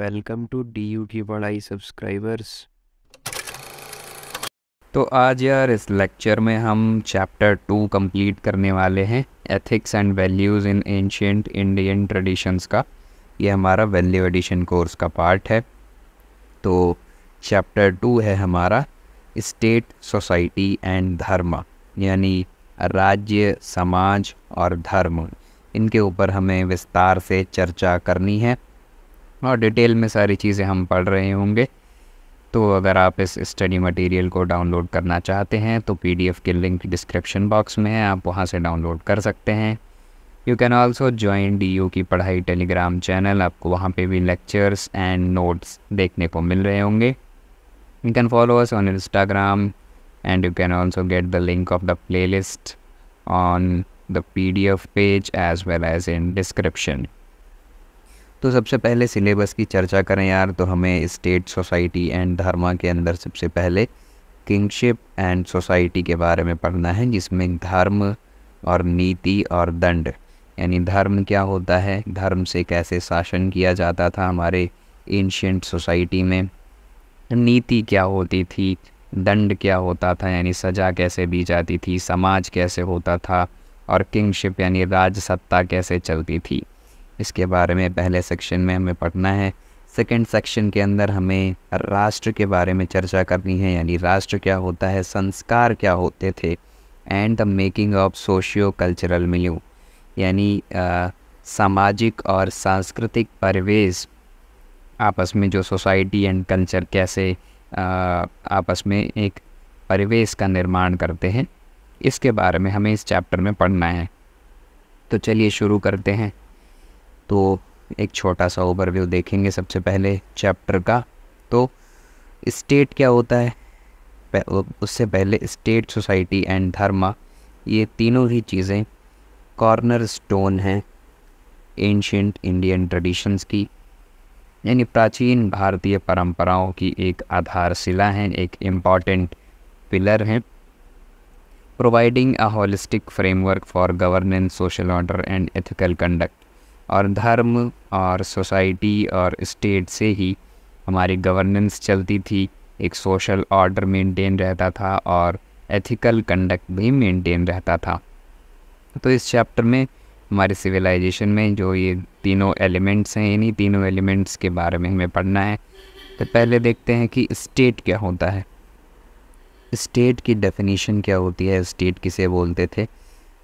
Welcome to D you की पढ़ाई subscribers तो आज यार इस लेक्चर में हम चैप्टर टू कंप्लीट करने वाले हैं ethics and values in ancient Indian traditions का ये हमारा वैल्यू एडिशन कोर्स का पार्ट है तो चैप्टर टू है हमारा स्टेट सोसाइटी एंड धर्म यानी राज्य समाज और धर्म इनके ऊपर हमें विस्तार से चर्चा करनी है और डिटेल में सारी चीज़ें हम पढ़ रहे होंगे तो अगर आप इस स्टडी मटेरियल को डाउनलोड करना चाहते हैं तो पीडीएफ के लिंक डिस्क्रिप्शन बॉक्स में है आप वहाँ से डाउनलोड कर सकते हैं you can also join D की पढ़ाई टेलीग्राम चैनल आपको वहाँ पे भी लेक्चर्स एंड नोट्स देखने को मिल रहे होंगे you can follow us on Instagram and you can also get the link of the playlist on the P D F page as well as in description तो सबसे पहले syllabus की चर्चा करें यार तो हमें स्टेट सोसाइटी एंड धर्मा के अंदर सबसे पहले किंगशिप एंड सोसाइटी के बारे में पढ़ना है जिसमें धर्म और नीति और दंड यानी धर्म क्या होता है धर्म से कैसे शासन किया जाता था हमारे एंशियंट सोसाइटी में नीति क्या होती थी दंड क्या होता था यानी सज़ा कैसे दी जाती थी समाज कैसे होता था और किंगशिप यानी राजसत्ता कैसे चलती थी इसके बारे में पहले सेक्शन में हमें पढ़ना है सेकेंड सेक्शन के अंदर हमें राष्ट्र के बारे में चर्चा करनी है यानी राष्ट्र क्या होता है संस्कार क्या होते थे and the making of socio cultural milieu यानी सामाजिक और सांस्कृतिक परिवेश आपस में जो सोसाइटी एंड कल्चर कैसे आ, आपस में एक परिवेश का निर्माण करते हैं इसके बारे में हमें इस चैप्टर में पढ़ना है तो चलिए शुरू करते हैं तो एक छोटा सा ओवरव्यू देखेंगे सबसे पहले चैप्टर का तो स्टेट क्या होता है उससे पहले स्टेट सोसाइटी एंड धर्मा ये तीनों ही चीज़ें कॉर्नर स्टोन हैं एंशंट इंडियन ट्रेडिशंस की यानी प्राचीन भारतीय परंपराओं की एक आधारशिला हैं एक इम्पॉर्टेंट पिलर हैं providing a holistic framework for governance social order and ethical conduct और धर्म और सोसाइटी और स्टेट से ही हमारी गवर्नेंस चलती थी एक सोशल ऑर्डर मेंटेन रहता था और एथिकल कंडक्ट भी मेंटेन रहता था तो इस चैप्टर में हमारे सिविलाइजेशन में जो ये तीनों एलिमेंट्स हैं इन्हीं तीनों एलिमेंट्स के बारे में हमें पढ़ना है तो पहले देखते हैं कि स्टेट क्या होता है स्टेट की डेफिनेशन क्या होती है स्टेट किसे बोलते थे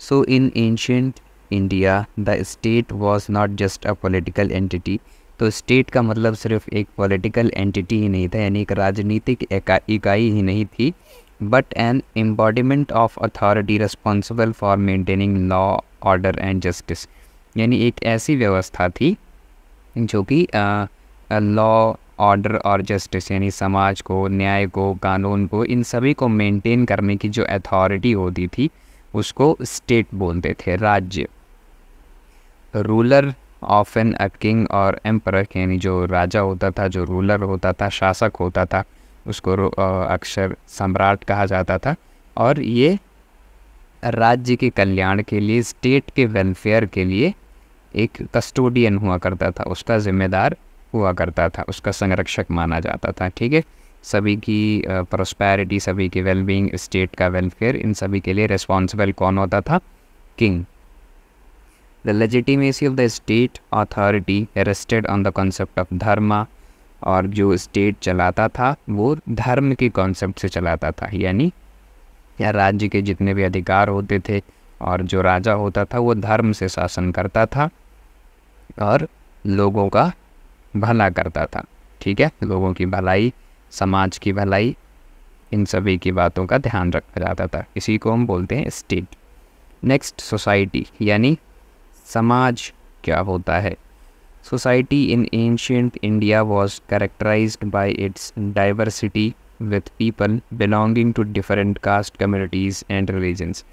so in ancient India the state was not just a political entity तो स्टेट का मतलब सिर्फ एक पॉलिटिकल एंटिटी ही नहीं था यानी एक राजनीतिक इकाई ही नहीं थी but an embodiment of authority responsible for maintaining law order and justice यानी एक ऐसी व्यवस्था थी जो कि लॉ ऑर्डर और जस्टिस यानी समाज को न्याय को कानून को इन सभी को मेंटेन करने की जो अथॉरिटी होती थी उसको स्टेट बोलते थे राज्य ruler of an a king और एम्पर यानी जो राजा होता था जो रूलर होता था शासक होता था उसको अक्सर सम्राट कहा जाता था और ये राज्य के कल्याण के लिए स्टेट के वेलफेयर के लिए एक कस्टोडियन हुआ करता था उसका जिम्मेदार हुआ करता था उसका संरक्षक माना जाता था ठीक है सभी की प्रोस्पैरिटी सभी की वेलबींग स्टेट का वेलफेयर इन सभी के लिए रिस्पॉन्सिबल कौन होता था king The legitimacy of the state authority rested on the concept of dharma और जो स्टेट चलाता था वो धर्म के कॉन्सेप्ट से चलाता था यानी या राज्य के जितने भी अधिकार होते थे और जो राजा होता था वो धर्म से शासन करता था और लोगों का भला करता था ठीक है लोगों की भलाई समाज की भलाई इन सभी की बातों का ध्यान रखा जाता था इसी को हम बोलते हैं स्टेट नेक्स्ट सोसाइटी यानी समाज क्या होता है society in ancient India was characterise by its diversity with people belonging to different caste communities and religions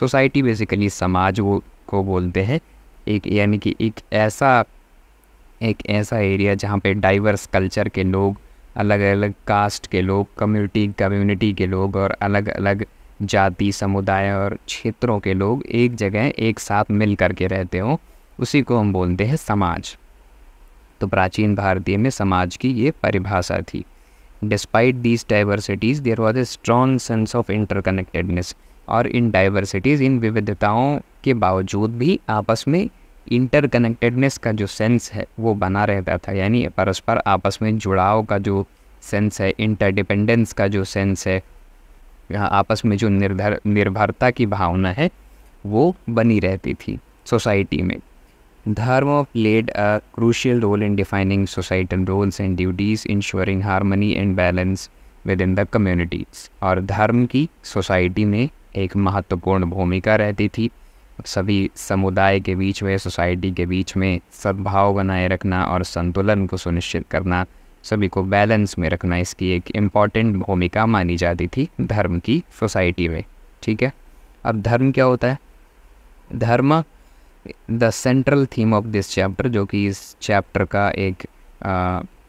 society basically समाज वो को बोलते हैं एक यानी कि एक ऐसा एक ऐसा एरिया जहाँ पे डाइवर्स कल्चर के लोग अलग अलग कास्ट के लोग कम्युनिटी कम्युनिटी के लोग और अलग, अलग जाति समुदाय और क्षेत्रों के लोग एक जगह एक साथ मिल कर के रहते हों उसी को हम बोलते हैं समाज तो प्राचीन भारतीय में समाज की ये परिभाषा थी despite these diversities there was a strong sense of interconnectedness और इन डाइवर्सिटीज़ इन विविधताओं के बावजूद भी आपस में इंटरकनेक्टेडनेस का जो सेंस है वो बना रहता था यानी परस्पर आपस में जुड़ाव का जो सेंस है इंटरडिपेंडेंस का जो सेंस है आपस में जो निर्धर निर्भरता की भावना है वो बनी रहती थी सोसाइटी में dharma played a crucial role in defining societal roles and duties ensuring harmony and balance within the communities और धर्म की सोसाइटी में एक महत्वपूर्ण भूमिका रहती थी सभी समुदाय के बीच में सोसाइटी के बीच में सद्भाव बनाए रखना और संतुलन को सुनिश्चित करना सभी को बैलेंस में रखना इसकी एक इम्पॉर्टेंट भूमिका मानी जाती थी धर्म की सोसाइटी में ठीक है अब धर्म क्या होता है dharma the central theme of this chapter जो कि इस चैप्टर का एक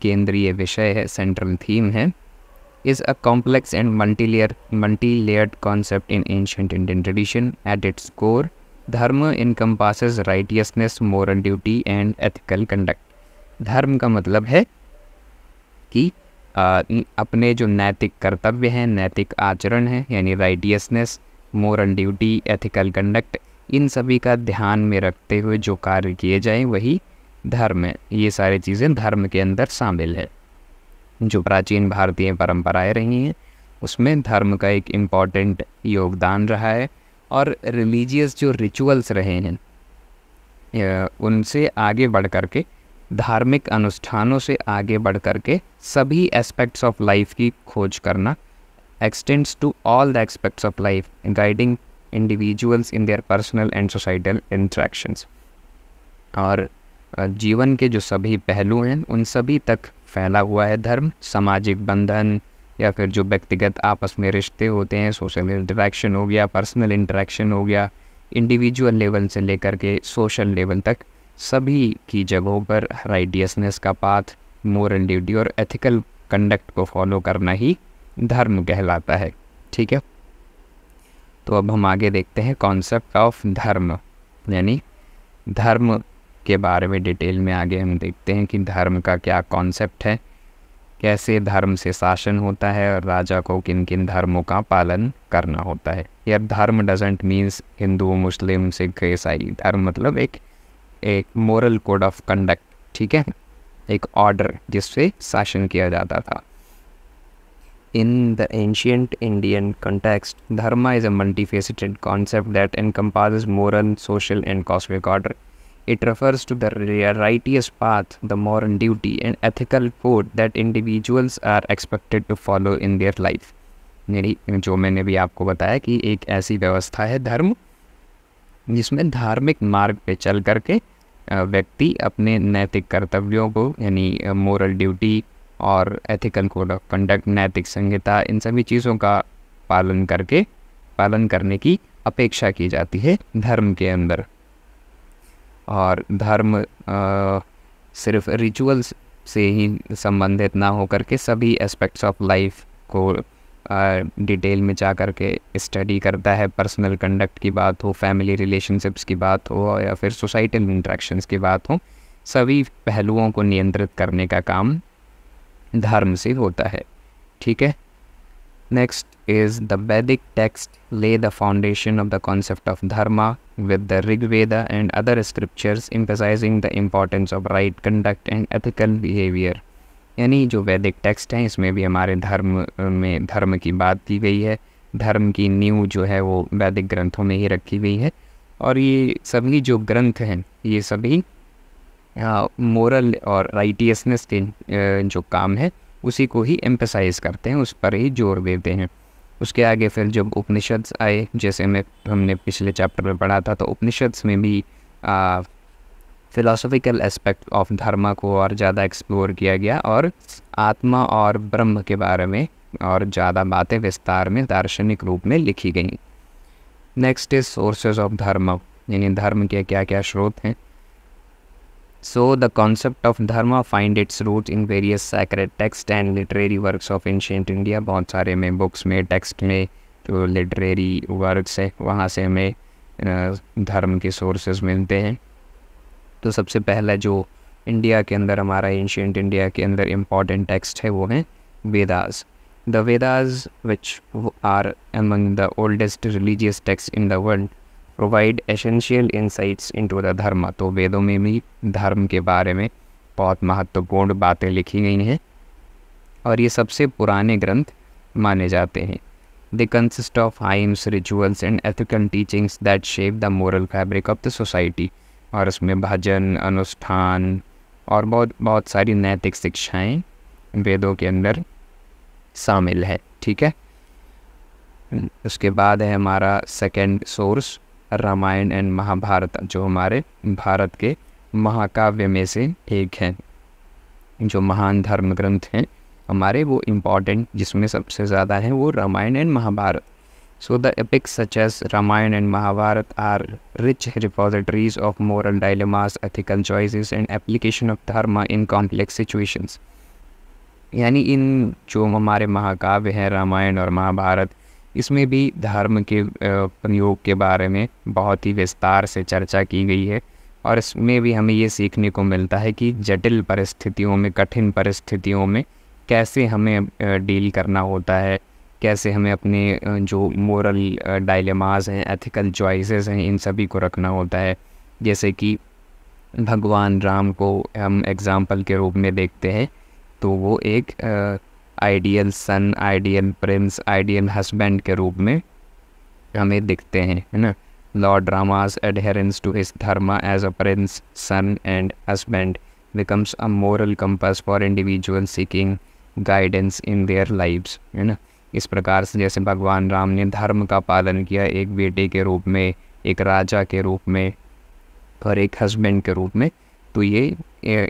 केंद्रीय विषय है सेंट्रल थीम है is a complex and multilayer multilayered concept in ancient Indian tradition at its core dharma encompasses righteousness moral duty and ethical conduct धर्म का मतलब है कि अपने जो नैतिक कर्तव्य हैं नैतिक आचरण है यानी righteousness moral duty ethical conduct इन सभी का ध्यान में रखते हुए जो कार्य किए जाएं वही धर्म है ये सारी चीज़ें धर्म के अंदर शामिल है जो प्राचीन भारतीय परंपराएं रही हैं उसमें धर्म का एक इम्पॉर्टेंट योगदान रहा है और रिलीजियस जो रिचुअल्स रहे हैं उनसे आगे बढ़ करके के धार्मिक अनुष्ठानों से आगे बढ़ करके सभी एस्पेक्ट्स ऑफ लाइफ की खोज करना extends to all the aspects of life guiding individuals in their personal and societal interactions और जीवन के जो सभी पहलू हैं उन सभी तक फैला हुआ है धर्म सामाजिक बंधन या फिर जो व्यक्तिगत आपस में रिश्ते होते हैं सोशल इंटरेक्शन हो गया पर्सनल इंटरेक्शन हो गया इंडिविजुअल लेवल से लेकर के सोशल लेवल तक सभी की जगहों पर राइडियसनेस का पाथ मोरल ड्यूटी और एथिकल कंडक्ट को फॉलो करना ही धर्म कहलाता है ठीक है तो अब हम आगे देखते हैं कॉन्सेप्ट ऑफ धर्म यानी धर्म के बारे में डिटेल में आगे हम देखते हैं कि धर्म का क्या कॉन्सेप्ट है कैसे धर्म से शासन होता है और राजा को किन किन धर्मों का पालन करना होता है यह धर्म doesn't means Hindu Muslim Sikh ईसाई धर्म मतलब एक एक मॉरल कोड ऑफ कंडक्ट ठीक है एक ऑर्डर जिससे शासन किया जाता था in the ancient Indian context dharma is a multifaceted concept that encompasses moral social and cosmic order it refers to the righteous path the moral duty and ethical code that individuals are expected to follow in their life मेरी जो मैंने भी आपको बताया कि एक ऐसी व्यवस्था है धर्म जिसमें धार्मिक मार्ग पे चल करके व्यक्ति अपने नैतिक कर्तव्यों को यानी मोरल ड्यूटी और एथिकल कोड ऑफ कंडक्ट नैतिक संहिता इन सभी चीज़ों का पालन करके पालन करने की अपेक्षा की जाती है धर्म के अंदर और धर्म आ, सिर्फ रिचुअल्स से ही संबंधित ना होकर के सभी एस्पेक्ट्स ऑफ लाइफ को डिटेल में जा कर के स्टडी करता है पर्सनल कंडक्ट की बात हो फैमिली रिलेशनशिप्स की बात हो या फिर सोसाइटल इंट्रैक्शन की बात हो सभी पहलुओं को नियंत्रित करने का काम धर्म से होता है ठीक है next is the Vedic text lay the foundation of the concept of dharma with the Rigveda and other scriptures emphasizing the importance of right conduct and ethical behaviour यानी जो वैदिक टेक्स्ट हैं इसमें भी हमारे धर्म में धर्म की बात की गई है धर्म की नींव जो है वो वैदिक ग्रंथों में ही रखी गई है और ये सभी जो ग्रंथ हैं ये सभी मोरल और राइटियसनेस के जो काम है उसी को ही एम्पसाइज करते हैं उस पर ही जोर देते हैं उसके आगे फिर जब उपनिषद आए जैसे मैं हमने पिछले चैप्टर में पढ़ा था तो उपनिषद में भी फिलोसफिकल एस्पेक्ट ऑफ धर्मा को और ज़्यादा एक्सप्लोर किया गया और आत्मा और ब्रह्म के बारे में और ज़्यादा बातें विस्तार में दार्शनिक रूप में लिखी गई नेक्स्ट इज सोर्सेज ऑफ धर्म यानी धर्म के क्या क्या स्रोत हैं so the concept of dharma find its root in various sacred text and literary work of ancient India बहुत सारे में बुक्स में टेक्स्ट में जो लिटरेरी वर्क्स है वहाँ से हमें धर्म के सोर्सेज मिलते हैं तो सबसे पहला जो इंडिया के अंदर हमारा एंशियंट इंडिया के अंदर इम्पॉर्टेंट टेक्स्ट है वो है Vedas the Vedas which are among the oldest religious text in the world provide essential insights to the dharma तो वेदों में भी धर्म के बारे में बहुत महत्वपूर्ण बातें लिखी गई हैं और ये सबसे पुराने ग्रंथ माने जाते हैं they consist of hymns rituals and ethical teachings that shape the moral fabric of the society और उसमें भजन अनुष्ठान और बहुत बहुत सारी नैतिक शिक्षाएं वेदों के अंदर शामिल है ठीक है उसके बाद है हमारा second source Ramayana and Mahabharata जो हमारे भारत के महाकाव्य में से एक है जो महान धर्म ग्रंथ हैं हमारे वो इम्पॉर्टेंट जिसमें सबसे ज़्यादा है वो Ramayana and Mahabharata So the epics such as Ramayana and Mahabharata are rich repositories of moral dilemmas, ethical choices and application of dharma in complex situations. यानी इन जो हमारे महाकाव्य हैं रामायण और महाभारत इसमें भी धर्म के प्रयोग के बारे में बहुत ही विस्तार से चर्चा की गई है और इसमें भी हमें ये सीखने को मिलता है कि जटिल परिस्थितियों में कठिन परिस्थितियों में कैसे हमें डील करना होता है कैसे हमें अपने जो मोरल डायलेमास हैं एथिकल चॉइसेस हैं इन सभी को रखना होता है जैसे कि भगवान राम को हम एग्ज़ाम्पल के रूप में देखते हैं तो वो एक ideal son ideal prince ideal husband के रूप में हमें दिखते हैं है ना lord Rama's adherence to his dharma as a prince son and husband becomes a moral compass for individual seeking guidance in their lives है ना इस प्रकार से जैसे भगवान राम ने धर्म का पालन किया एक बेटे के रूप में एक राजा के रूप में और एक हस्बैंड के रूप में तो ये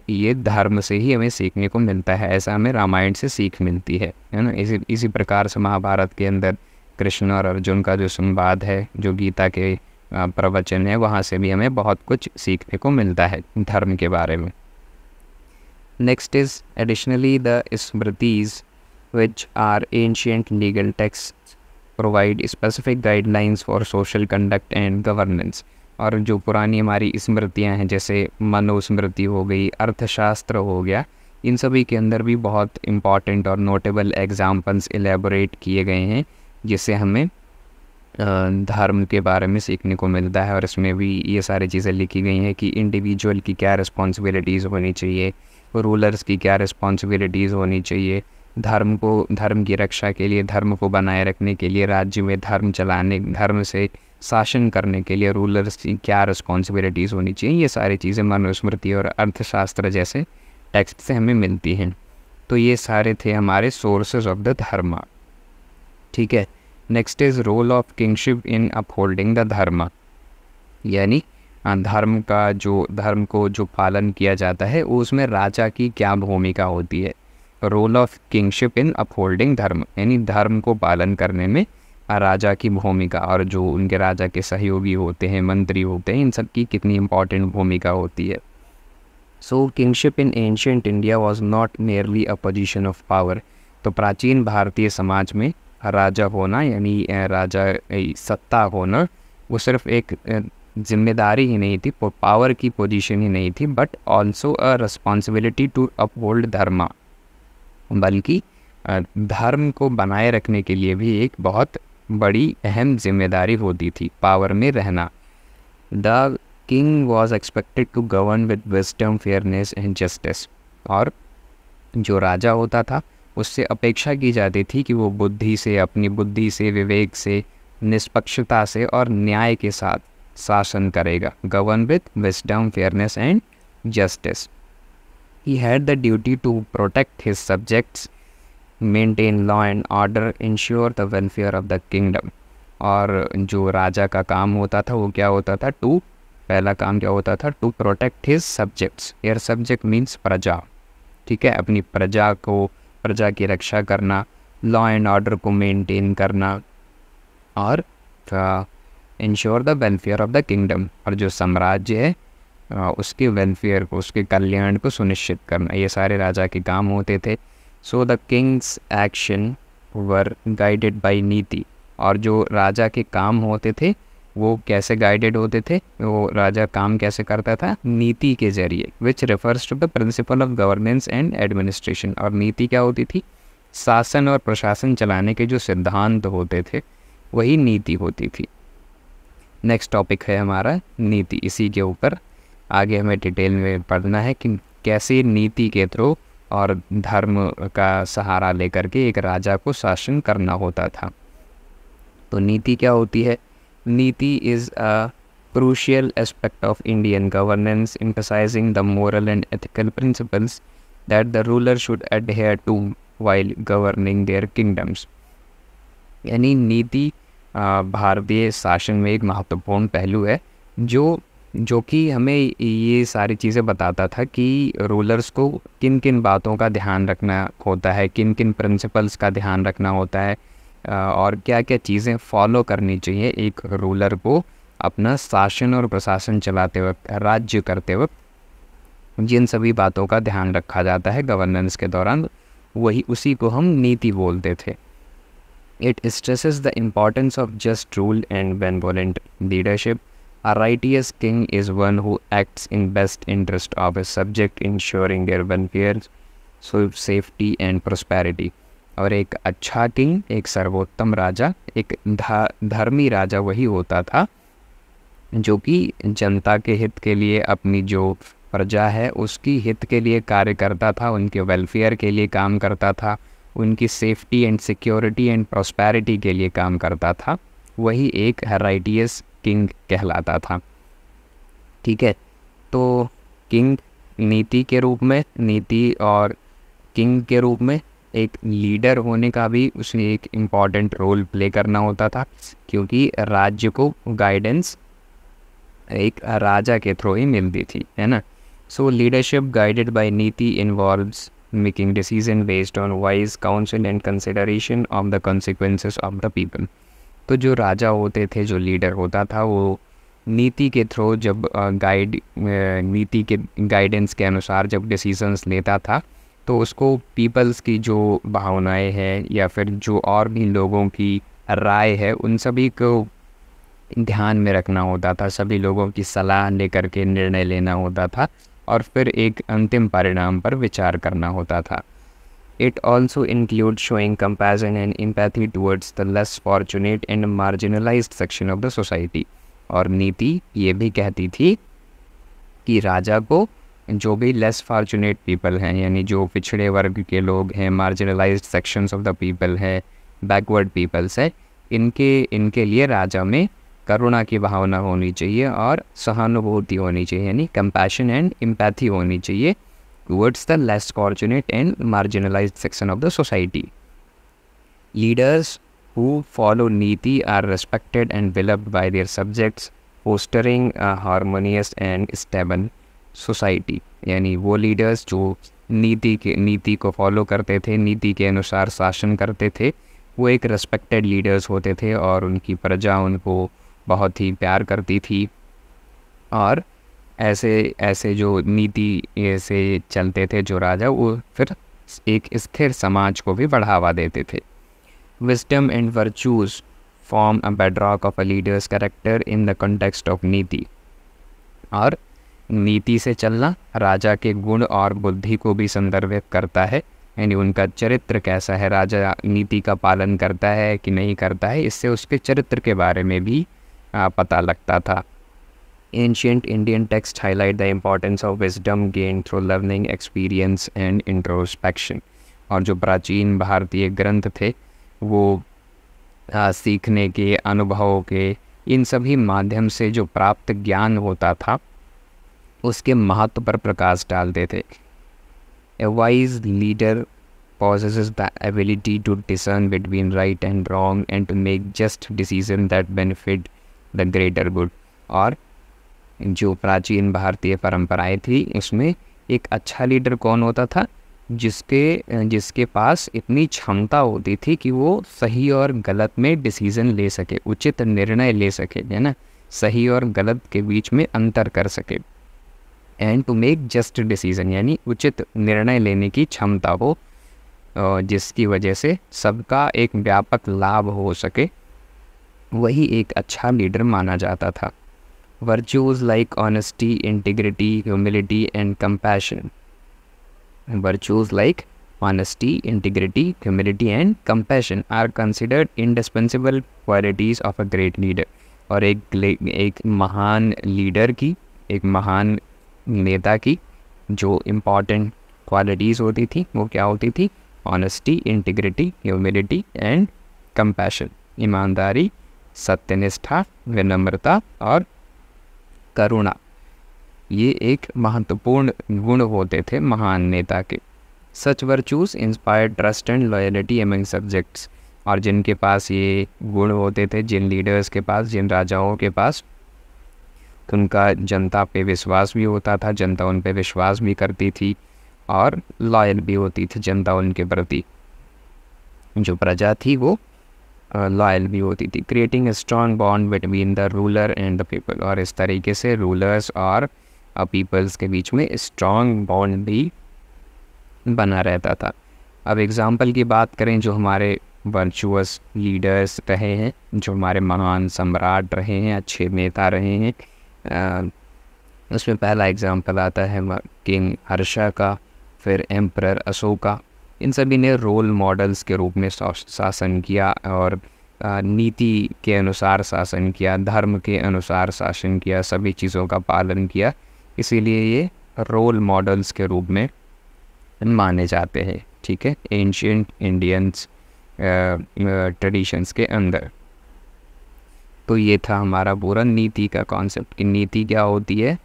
ये धर्म से ही हमें सीखने को मिलता है ऐसा हमें रामायण से सीख मिलती है है ना इसी इसी प्रकार से महाभारत के अंदर कृष्ण और अर्जुन का जो संवाद है जो गीता के प्रवचन है वहाँ से भी हमें बहुत कुछ सीखने को मिलता है धर्म के बारे में next is additionally the Smritis which are ancient legal texts, provide specific guidelines for social conduct and governance. और जो पुरानी हमारी स्मृतियाँ हैं जैसे मनुस्मृति हो गई अर्थशास्त्र हो गया इन सभी के अंदर भी बहुत इम्पॉर्टेंट और नोटेबल एग्जाम्पल्स एलेबोरेट किए गए हैं जिससे हमें धर्म के बारे में सीखने को मिलता है और इसमें भी ये सारी चीज़ें लिखी गई हैं कि इंडिविजुअल की क्या रिस्पॉन्सिबिलिटीज़ होनी चाहिए रूलर्स की क्या रिस्पॉन्सिबिलिटीज़ होनी चाहिए धर्म को धर्म की रक्षा के लिए धर्म को बनाए रखने के लिए राज्य में धर्म चलाने धर्म से शासन करने के लिए रूलर्स की क्या रिस्पॉन्सिबिलिटीज़ होनी चाहिए ये सारी चीज़ें मनुस्मृति और अर्थशास्त्र जैसे टेक्स्ट से हमें मिलती हैं तो ये सारे थे हमारे सोर्सेज ऑफ द धर्म ठीक है next is role of kingship in upholding the dharma यानी धर्म का जो धर्म को जो पालन किया जाता है उसमें राजा की क्या भूमिका होती है role of kingship in upholding dharma यानी धर्म को पालन करने में राजा की भूमिका और जो उनके राजा के सहयोगी होते हैं मंत्री होते हैं इन सब की कितनी इम्पॉर्टेंट भूमिका होती है so kingship in ancient India was not merely a position of power तो प्राचीन भारतीय समाज में राजा होना यानी राजा सत्ता होना वो सिर्फ एक जिम्मेदारी ही नहीं थी पावर की पोजीशन ही नहीं थी but also a responsibility to uphold dharma बल्कि धर्म को बनाए रखने के लिए भी एक बहुत बड़ी अहम जिम्मेदारी होती थी पावर में रहना the king was expected to govern with wisdom fairness and justice और जो राजा होता था उससे अपेक्षा की जाती थी कि वो बुद्धि से अपनी बुद्धि से विवेक से निष्पक्षता से और न्याय के साथ शासन करेगा govern with wisdom fairness and justice He had the duty to protect his subjects, maintain law and order, ensure the welfare of the kingdom. और जो राजा का काम होता था वो क्या होता था टू पहला काम क्या होता था to protect his subjects here subject means प्रजा ठीक है अपनी प्रजा को प्रजा की रक्षा करना लॉ एंड ऑर्डर को मेंटेन करना और ensure the welfare of the kingdom और जो साम्राज्य है हाँ, उसके वेलफेयर को उसके कल्याण को सुनिश्चित करना ये सारे राजा के काम होते थे so the king's action were guided by niti और जो राजा के काम होते थे वो कैसे गाइडेड होते थे वो राजा काम कैसे करता था नीति के जरिए which refers to the principle of governance and administration और नीति क्या होती थी शासन और प्रशासन चलाने के जो सिद्धांत होते थे वही नीति होती थी नेक्स्ट टॉपिक है हमारा नीति इसी के ऊपर आगे हमें डिटेल में पढ़ना है कि कैसे नीति के थ्रू और धर्म का सहारा लेकर के एक राजा को शासन करना होता था तो नीति क्या होती है niti is a crucial aspect of Indian governance emphasizing the moral and ethical principles that the ruler should adhere to while governing their kingdoms यानी नीति भारतीय शासन में एक महत्वपूर्ण पहलू है जो जो कि हमें ये सारी चीज़ें बताता था कि रूलर्स को किन किन बातों का ध्यान रखना होता है किन किन प्रिंसिपल्स का ध्यान रखना होता है और क्या क्या चीज़ें फॉलो करनी चाहिए एक रूलर को अपना शासन और प्रशासन चलाते वक्त राज्य करते वक्त जिन सभी बातों का ध्यान रखा जाता है गवर्नेंस के दौरान वही उसी को हम नीति बोलते थे it stresses the importance of just rule and benevolent leadership A righteous king is one who acts in best interest of his subject, ensuring their welfare, safety and prosperity. और एक अच्छा किंग एक सर्वोत्तम राजा एक धर्मी राजा वही होता था जो कि जनता के हित के लिए अपनी जो प्रजा है उसकी हित के लिए कार्य करता था उनके वेलफेयर के लिए काम करता था उनकी safety and security and prosperity के लिए काम करता था वही एक हराइटियस किंग कहलाता था ठीक है तो किंग नीति के रूप में नीति और किंग के रूप में एक लीडर होने का भी उसने एक इम्पॉर्टेंट रोल प्ले करना होता था क्योंकि राज्य को गाइडेंस एक राजा के थ्रू ही मिलती थी है ना so leadership guided by niti involves making decision based on wise counsel and consideration of the consequences of the people तो जो राजा होते थे जो लीडर होता था वो नीति के थ्रू जब गाइड नीति के गाइडेंस के अनुसार जब डिसीजंस लेता था तो उसको पीपल्स की जो भावनाएं हैं या फिर जो और भी लोगों की राय है उन सभी को ध्यान में रखना होता था सभी लोगों की सलाह लेकर के निर्णय लेना होता था और फिर एक अंतिम परिणाम पर विचार करना होता था It also includes showing compassion and empathy towards the less fortunate and marginalized section of the society. और नीति ये भी कहती थी कि राजा को जो भी लेस फॉर्चुनेट पीपल हैं यानी जो पिछड़े वर्ग के लोग हैं marginalise sections of the people है बैकवर्ड पीपल्स है इनके इनके लिए राजा में करुणा की भावना होनी चाहिए और सहानुभूति होनी चाहिए यानी कंपैशन एंड एम्पैथी होनी चाहिए towards the less fortunate and marginalized section of the society. Leaders who follow Niti are respected and beloved by their subjects, fostering a harmonious and stable society. यानी वो लीडर्स जो नीति के नीति को follow करते थे नीति के अनुसार शासन करते थे वो एक रिस्पेक्टेड लीडर्स होते थे और उनकी प्रजा उनको बहुत ही प्यार करती थी और ऐसे ऐसे जो नीति से चलते थे जो राजा वो फिर एक स्थिर समाज को भी बढ़ावा देते थे wisdom and virtues form a bedrock of a leader's character in the context of niti और नीति से चलना राजा के गुण और बुद्धि को भी संदर्भित करता है यानी उनका चरित्र कैसा है राजा नीति का पालन करता है कि नहीं करता है इससे उसके चरित्र के बारे में भी पता लगता था ancient indian texts highlight the importance of wisdom gained through learning experience and introspection और जो प्राचीन भारतीय ग्रंथ थे वो आ, सीखने के अनुभवों के इन सभी माध्यम से जो प्राप्त ज्ञान होता था उसके महत्व पर प्रकाश डालते थे a wise leader possesses the ability to discern between right and wrong and to make just decision that benefit the greater good और जो प्राचीन भारतीय परंपराएं थी उसमें एक अच्छा लीडर कौन होता था जिसके जिसके पास इतनी क्षमता होती थी कि वो सही और गलत में डिसीज़न ले सके उचित निर्णय ले सके है ना सही और गलत के बीच में अंतर कर सके and to make just decision यानी उचित निर्णय लेने की क्षमता हो जिसकी वजह से सबका एक व्यापक लाभ हो सके वही एक अच्छा लीडर माना जाता था virtues like honesty, integrity, humility, and compassion. Virtues like honesty, integrity, humility, and compassion are considered indispensable qualities of a great leader. और एक एक महान लीडर की एक महान नेता की जो इम्पॉर्टेंट क्वालिटीज़ होती थी वो क्या होती थी honesty integrity humility and compassion ईमानदारी सत्यनिष्ठा विनम्रता और करुणा ये एक महत्वपूर्ण गुण होते थे महान नेता के such virtues inspire trust and loyalty among subjects और जिनके पास ये गुण होते थे जिन लीडर्स के पास जिन राजाओं के पास उनका जनता पे विश्वास भी होता था जनता उन पे विश्वास भी करती थी और लॉयल भी होती थी जनता उनके प्रति जो प्रजा थी वो लॉयल भी होती थी creating a strong bond between the ruler and the people और इस तरीके से रूलर्स और पीपल्स के बीच में स्ट्रॉन्ग बॉन्ड भी बना रहता था अब एग्ज़ाम्पल की बात करें जो हमारे वर्चुअस लीडर्स रहे हैं जो हमारे महान सम्राट रहे हैं अच्छे नेता रहे हैं उसमें पहला एग्ज़ाम्पल आता है किंग हर्षा का फिर एम्प्रर अशोका इन सभी ने रोल मॉडल्स के रूप में शासन किया और नीति के अनुसार शासन किया धर्म के अनुसार शासन किया सभी चीज़ों का पालन किया इसीलिए ये रोल मॉडल्स के रूप में माने जाते हैं ठीक है एंशियंट इंडियंस ट्रेडिशंस के अंदर तो ये था हमारा पूरा नीति का कॉन्सेप्ट कि नीति क्या होती है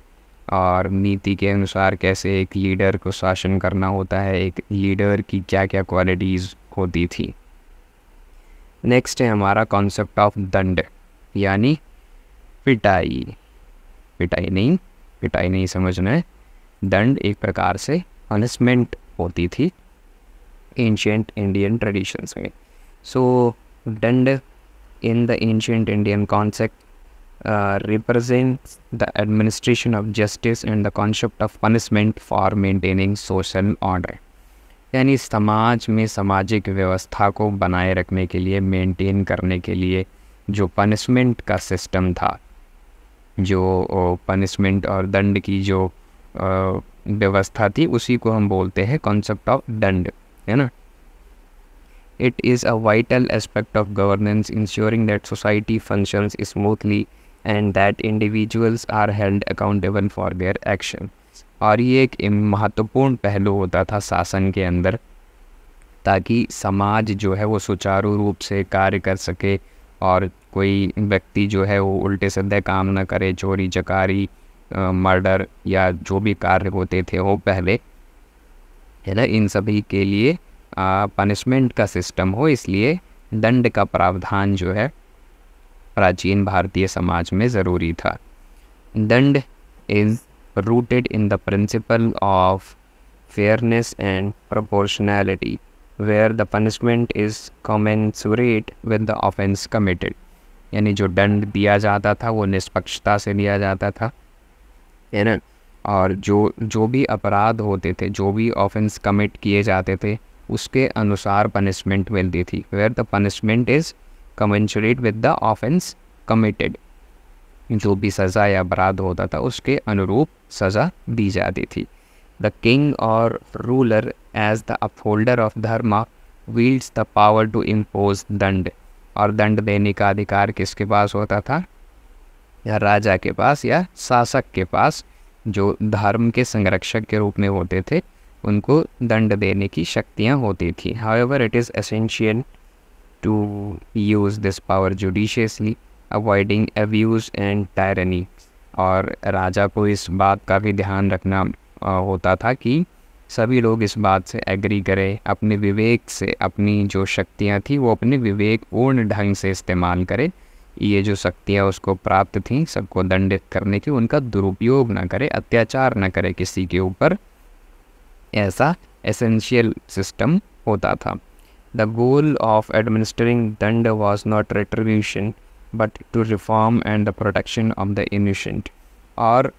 और नीति के अनुसार कैसे एक लीडर को शासन करना होता है एक लीडर की क्या क्या क्वालिटीज़ होती थी नेक्स्ट है हमारा कॉन्सेप्ट ऑफ दंड यानी पिटाई पिटाई नहीं पिटाई नहीं समझना है दंड एक प्रकार से पनिशमेंट होती थी एंशियंट इंडियन ट्रेडिशंस में so danda in the ancient Indian concept represents the administration of justice and the concept of punishment for maintaining social order यानी समाज में सामाजिक व्यवस्था को बनाए रखने के लिए मेंटेन करने के लिए जो पनिशमेंट का सिस्टम था जो पनिशमेंट और दंड की जो व्यवस्था थी उसी को हम बोलते हैं कॉन्सेप्ट ऑफ दंड है ना it is a vital aspect of governance ensuring that society functions smoothly and that individuals are held accountable for their action और ये एक महत्वपूर्ण पहलू होता था शासन के अंदर ताकि समाज जो है वो सुचारू रूप से कार्य कर सके और कोई व्यक्ति जो है वो उल्टे सीधे काम ना करे चोरी चकारी मर्डर या जो भी कार्य होते थे वो पहले है ना इन सभी के लिए पनिशमेंट का सिस्टम हो इसलिए दंड का प्रावधान जो है प्राचीन भारतीय समाज में ज़रूरी था danda is rooted in the principle of fairness and proportionality where the punishment is commensurate with the offence committed यानी जो दंड दिया जाता था वो निष्पक्षता से दिया जाता था है ना और जो जो भी अपराध होते थे जो भी ऑफेंस कमिट किए जाते थे उसके अनुसार पनिशमेंट मिलती थी where the punishment is commensurate with the offence committed जो भी सज़ा या अपराध होता था उसके अनुरूप सज़ा दी जाती थी द किंग और ruler as the upholder of dharma wields the power to impose danda और दंड देने का अधिकार किसके पास होता था या राजा के पास या शासक के पास जो धर्म के संरक्षक के रूप में होते थे उनको दंड देने की शक्तियाँ होती थी however it is essential to use this power judiciously, avoiding abuse and tyranny. और राजा को इस बात का भी ध्यान रखना होता था कि सभी लोग इस बात से एग्री करें अपने विवेक से अपनी जो शक्तियाँ थी वो अपने विवेक पूर्ण ढंग से इस्तेमाल करें ये जो शक्तियाँ उसको प्राप्त थीं सबको दंडित करने की उनका दुरुपयोग ना करे अत्याचार ना करें किसी के ऊपर ऐसा एसेंशियल सिस्टम होता था The goal of administering Danda was not retribution, but to reform and the protection of the innocent. और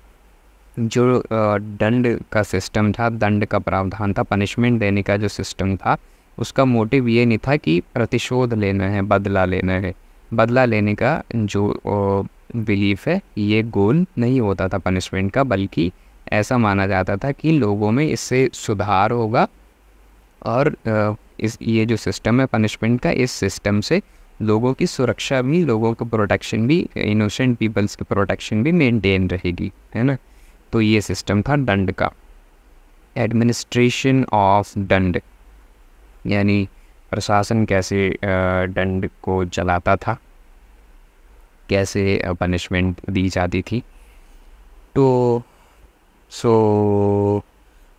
जो दंड का सिस्टम था दंड का प्रावधान था पनिशमेंट देने का जो सिस्टम था उसका मोटिव ये नहीं था कि प्रतिशोध लेना है बदला लेना है बदला लेने का जो बिलीफ है ये गोल नहीं होता था पनिशमेंट का बल्कि ऐसा माना जाता था कि लोगों में इससे सुधार होगा और इस ये जो सिस्टम है पनिशमेंट का इस सिस्टम से लोगों की सुरक्षा भी लोगों को प्रोटेक्शन भी इनोसेंट पीपल्स की प्रोटेक्शन भी मेंटेन रहेगी है ना तो ये सिस्टम था दंड का एडमिनिस्ट्रेशन ऑफ दंड यानी प्रशासन कैसे दंड को चलाता था कैसे पनिशमेंट दी जाती थी तो सो so,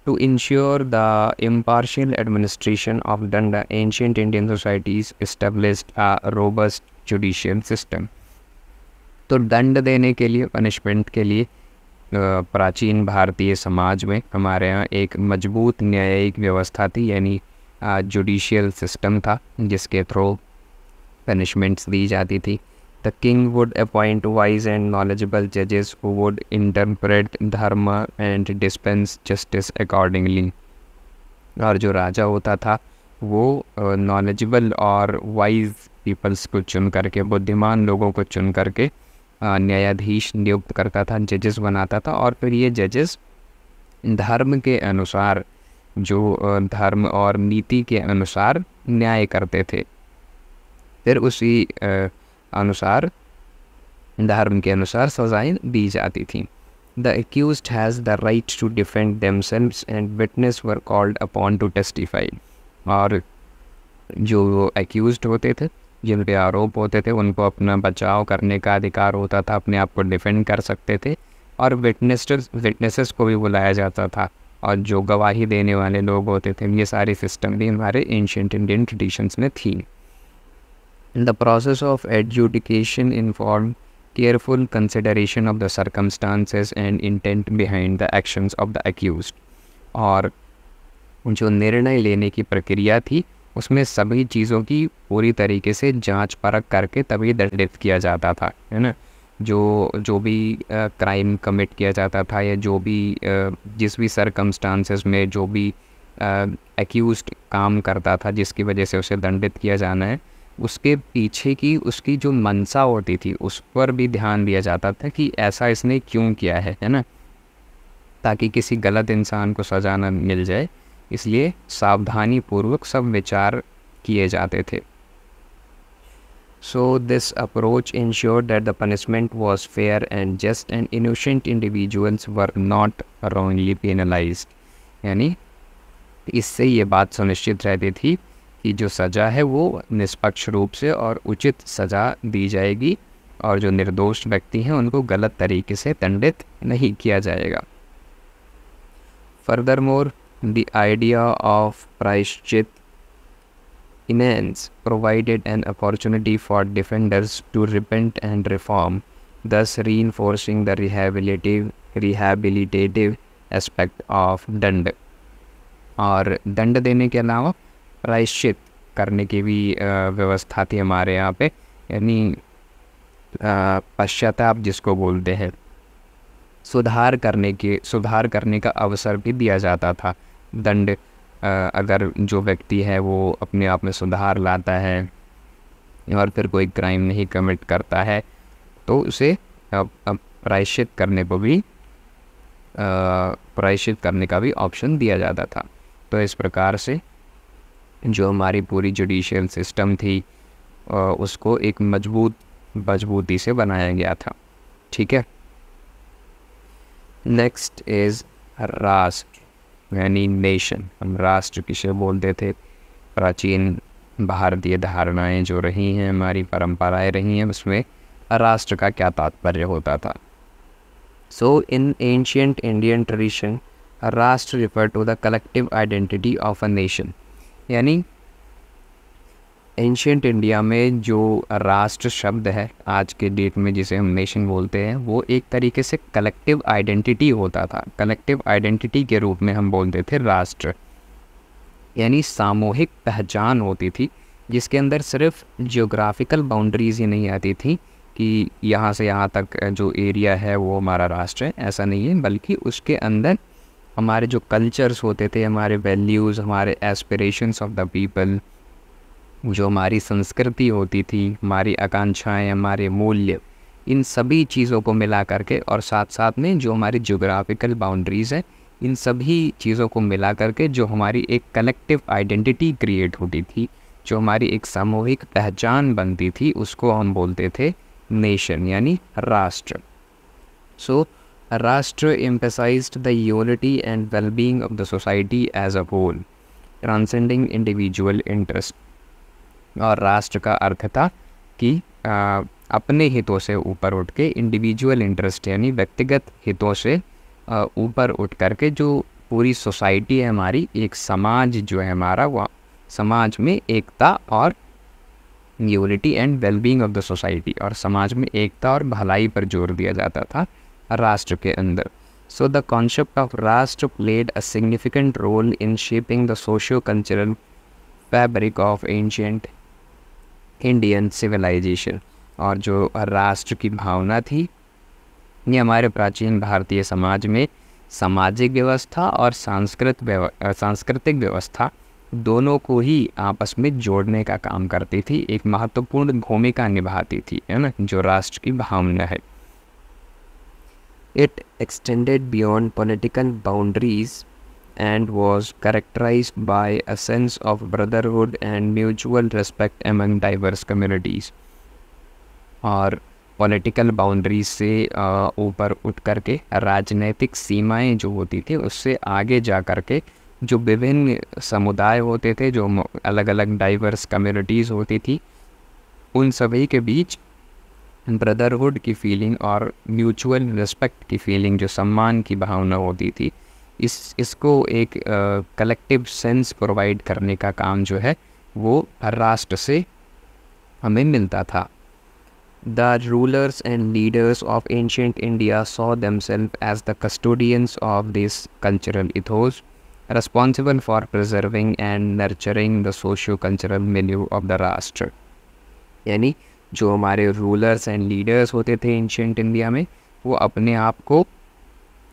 to ensure the impartial administration of Danda, ancient Indian societies established a robust judicial system. तो दंड देने के लिए पनिशमेंट के लिए प्राचीन भारतीय समाज में हमारे यहाँ एक मजबूत न्यायिक व्यवस्था थी यानी जुडिशियल सिस्टम था जिसके थ्रू पनिशमेंट्स दी जाती थी The king would appoint wise and knowledgeable judges who would interpret dharma and dispense justice accordingly. और जो राजा होता था वो नॉलेजेबल और वाइज पीपल्स को चुन करके बुद्धिमान लोगों को चुन करके न्यायाधीश नियुक्त करता था जजेस बनाता था और फिर ये जजेस धर्म के अनुसार जो धर्म और नीति के अनुसार न्याय करते थे फिर उसी अनुसार धर्म के अनुसार सजाएं दी जाती थी the accused has the right to defend themselves and witness were called upon to testify और जो एक्यूज होते थे जिन पे आरोप होते थे उनको अपना बचाव करने का अधिकार होता था अपने आप को डिफेंड कर सकते थे और विटनेस विटनेसेस को भी बुलाया जाता था और जो गवाही देने वाले लोग होते थे ये सारी सिस्टम भी हमारे एंशंट इंडियन ट्रेडिशंस में थी In the process of adjudication, inform careful consideration of the circumstances and intent behind the actions of the accused. और जो निर्णय लेने की प्रक्रिया थी उसमें सभी चीज़ों की पूरी तरीके से जांच परख करके तभी दंडित किया जाता था है ना जो जो भी क्राइम कमिट किया जाता था या जो भी आ, जिस भी सरकमस्टांसेस में जो भी एक्यूज काम करता था जिसकी वजह से उसे दंडित किया जाना है उसके पीछे की उसकी जो मनसा होती थी उस पर भी ध्यान दिया जाता था कि ऐसा इसने क्यों किया है है ना ताकि किसी गलत इंसान को सजा न मिल जाए इसलिए सावधानी पूर्वक सब विचार किए जाते थे so this approach ensure that the punishment was fair and just and innocent individuals were not wrongly penalise यानी इससे ये बात सुनिश्चित रहती थी की जो सज़ा है वो निष्पक्ष रूप से और उचित सज़ा दी जाएगी और जो निर्दोष व्यक्ति हैं उनको गलत तरीके से दंडित नहीं किया जाएगा furthermore the idea of prayashchit penance provided an opportunity for defenders to repent and reform thus reinforcing the rehabilitative rehabilitative aspect of danda और दंड देने के अलावा प्रायश्चित करने की भी व्यवस्था थी हमारे यहाँ पे यानी पश्चाताप जिसको बोलते हैं सुधार करने के सुधार करने का अवसर भी दिया जाता था दंड अगर जो व्यक्ति है वो अपने आप में सुधार लाता है और फिर कोई क्राइम नहीं कमिट करता है तो उसे प्रायश्चित करने को भी प्रायश्चित करने का भी ऑप्शन दिया जाता था तो इस प्रकार से जो हमारी पूरी जुडिशियल सिस्टम थी उसको एक मजबूत मजबूती से बनाया गया था ठीक है नेक्स्ट इज़ राष्ट्र यानी नेशन हम राष्ट्र किसे बोलते थे प्राचीन भारतीय धारणाएं जो रही हैं हमारी परंपराएं रही हैं उसमें राष्ट्र का क्या तात्पर्य होता था so in ancient Indian tradition rashtra refer to the collective identity of a nation यानी एंशंट इंडिया में जो राष्ट्र शब्द है आज के डेट में जिसे हम नेशन बोलते हैं वो एक तरीके से कलेक्टिव आइडेंटिटी होता था कलेक्टिव आइडेंटिटी के रूप में हम बोलते थे राष्ट्र यानी सामूहिक पहचान होती थी जिसके अंदर सिर्फ जियोग्राफिकल बाउंड्रीज ही नहीं आती थी कि यहाँ से यहाँ तक जो एरिया है वो हमारा राष्ट्र है ऐसा नहीं है बल्कि उसके अंदर हमारे जो कल्चर्स होते थे हमारे वैल्यूज़ हमारे एस्पिरेशंस ऑफ द पीपल जो हमारी संस्कृति होती थी हमारी आकांक्षाएं हमारे मूल्य इन सभी चीज़ों को मिला करके और साथ साथ में जो हमारी जोग्राफिकल बाउंड्रीज़ हैं इन सभी चीज़ों को मिला करके जो हमारी एक कलेक्टिव आइडेंटिटी क्रिएट होती थी जो हमारी एक सामूहिक पहचान बनती थी उसको हम बोलते थे नेशन यानी राष्ट्र सो so, Rashtra emphasized the unity and well being of the society as a whole, transcending individual interest. और राष्ट्र का अर्थ था कि आ, अपने हितों से ऊपर उठ के इंडिविजुअल इंटरेस्ट यानी व्यक्तिगत हितों से ऊपर उठ करके जो पूरी सोसाइटी है हमारी एक समाज जो है हमारा वह समाज में एकता और unity and wellbeing of the society और समाज में एकता और भलाई पर जोर दिया जाता था राष्ट्र के अंदर so the concept of rashtra played a significant role in shaping the socio cultural fabric of ancient Indian civilisation और जो राष्ट्र की भावना थी ये हमारे प्राचीन भारतीय समाज में सामाजिक व्यवस्था और सांस्कृत व्यव सांस्कृतिक व्यवस्था दोनों को ही आपस में जोड़ने का काम करती थी एक महत्वपूर्ण भूमिका निभाती थी है ना जो राष्ट्र की भावना है It extended beyond political boundaries and was characterized by a sense of brotherhood and mutual respect among diverse communities. और पॉलिटिकल बाउंड्री से ऊपर उठ करके राजनीतिक सीमाएं जो होती थी उससे आगे जा करके जो विभिन्न समुदाय होते थे जो अलग अलग डाइवर्स कम्युनिटीज़ होती थी उन सभी के बीच ब्रदरहुड की फीलिंग और म्यूचुअल रिस्पेक्ट की फीलिंग जो सम्मान की भावना होती थी इस इसको एक कलेक्टिव सेंस प्रोवाइड करने का काम जो है वो हर राष्ट्र से हमें मिलता था the rulers and leaders of ancient India saw themselves as the custodians of this cultural ethos responsible for preserving and nurturing the socio cultural milieu of the rashtra यानी जो हमारे रूलर्स एंड लीडर्स होते थे एंशंट इंडिया में वो अपने आप को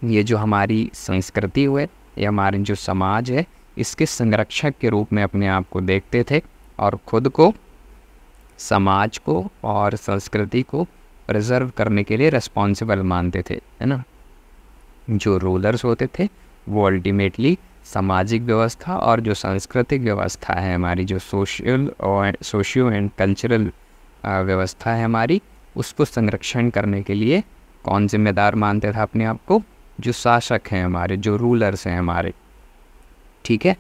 ये जो हमारी संस्कृति है ये हमारे जो समाज है इसके संरक्षक के रूप में अपने आप को देखते थे और ख़ुद को समाज को और संस्कृति को प्रिजर्व करने के लिए रिस्पॉन्सिबल मानते थे है ना जो रूलर्स होते थे वो अल्टीमेटली सामाजिक व्यवस्था और जो सांस्कृतिक व्यवस्था है हमारी जो सोशल और सोशियो एंड कल्चरल व्यवस्था है हमारी उसको संरक्षण करने के लिए कौन जिम्मेदार मानते थे अपने आप को जो शासक हैं हमारे जो रूलर्स हैं हमारे ठीक है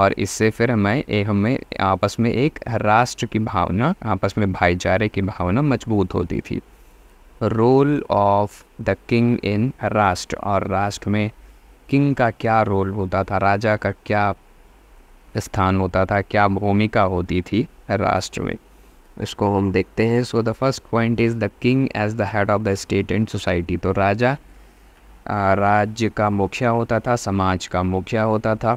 और इससे फिर हमें ए, हमें आपस में एक राष्ट्र की भावना आपस में भाईचारे की भावना मजबूत होती थी role of the king in rashtra और राष्ट्र में किंग का क्या रोल होता था राजा का क्या स्थान होता था क्या भूमिका होती थी राष्ट्र में इसको हम देखते हैं so the first point is the king as the head of the state and society तो राजा राज्य का मुखिया होता था समाज का मुखिया होता था